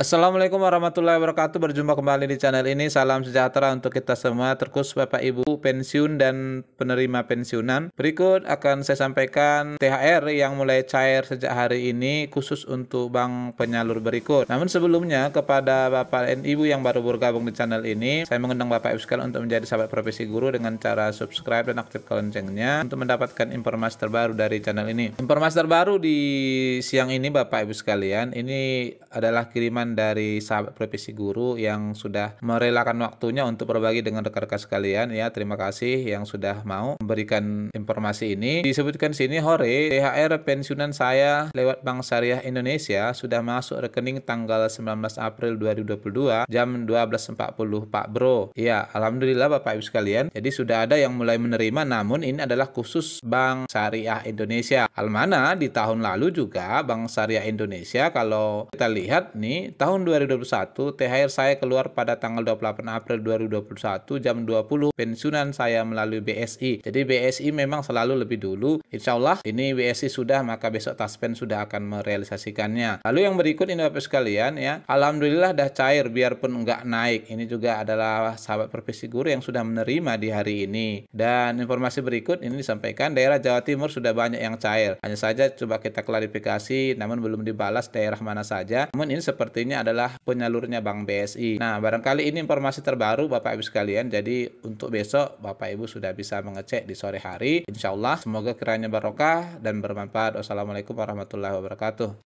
Assalamualaikum warahmatullahi wabarakatuh. Berjumpa kembali di channel ini. Salam sejahtera untuk kita semua, terkhusus Bapak Ibu pensiun dan penerima pensiunan. Berikut akan saya sampaikan THR yang mulai cair sejak hari ini khusus untuk bank penyalur berikut. Namun sebelumnya kepada Bapak dan Ibu yang baru bergabung di channel ini, saya mengundang Bapak Ibu sekalian untuk menjadi sahabat profesi guru dengan cara subscribe dan aktifkan loncengnya untuk mendapatkan informasi terbaru dari channel ini. Informasi terbaru di siang ini Bapak Ibu sekalian, ini adalah kiriman dari sahabat profesi guru yang sudah merelakan waktunya untuk berbagi dengan rekan-rekan sekalian ya. Terima kasih yang sudah mau memberikan informasi ini. Disebutkan sini Hore, THR pensiunan saya lewat Bank Syariah Indonesia sudah masuk rekening tanggal 19 April 2022 jam 12.40 Pak Bro. Ya, alhamdulillah Bapak Ibu sekalian. Jadi sudah ada yang mulai menerima namun ini adalah khusus Bank Syariah Indonesia. Almana di tahun lalu juga Bank Syariah Indonesia kalau kita lihat nih tahun 2021, THR saya keluar pada tanggal 28 April 2021 jam 20 pensiunan saya melalui BSI. Jadi BSI memang selalu lebih dulu. Insya Allah ini BSI sudah maka besok Taspen sudah akan merealisasikannya. Lalu yang berikut ini Bapak sekalian ya. Alhamdulillah dah cair biarpun nggak naik. Ini juga adalah sahabat profesi guru yang sudah menerima di hari ini. Dan informasi berikut ini disampaikan daerah Jawa Timur sudah banyak yang cair. Hanya saja coba kita klarifikasi namun belum dibalas daerah mana saja. Namun ini sepertinya ini adalah penyalurnya Bank BSI. Nah, barangkali ini informasi terbaru Bapak Ibu sekalian. Jadi untuk besok Bapak Ibu sudah bisa mengecek di sore hari. Insya Allah semoga kiranya barokah dan bermanfaat. Wassalamualaikum warahmatullahi wabarakatuh.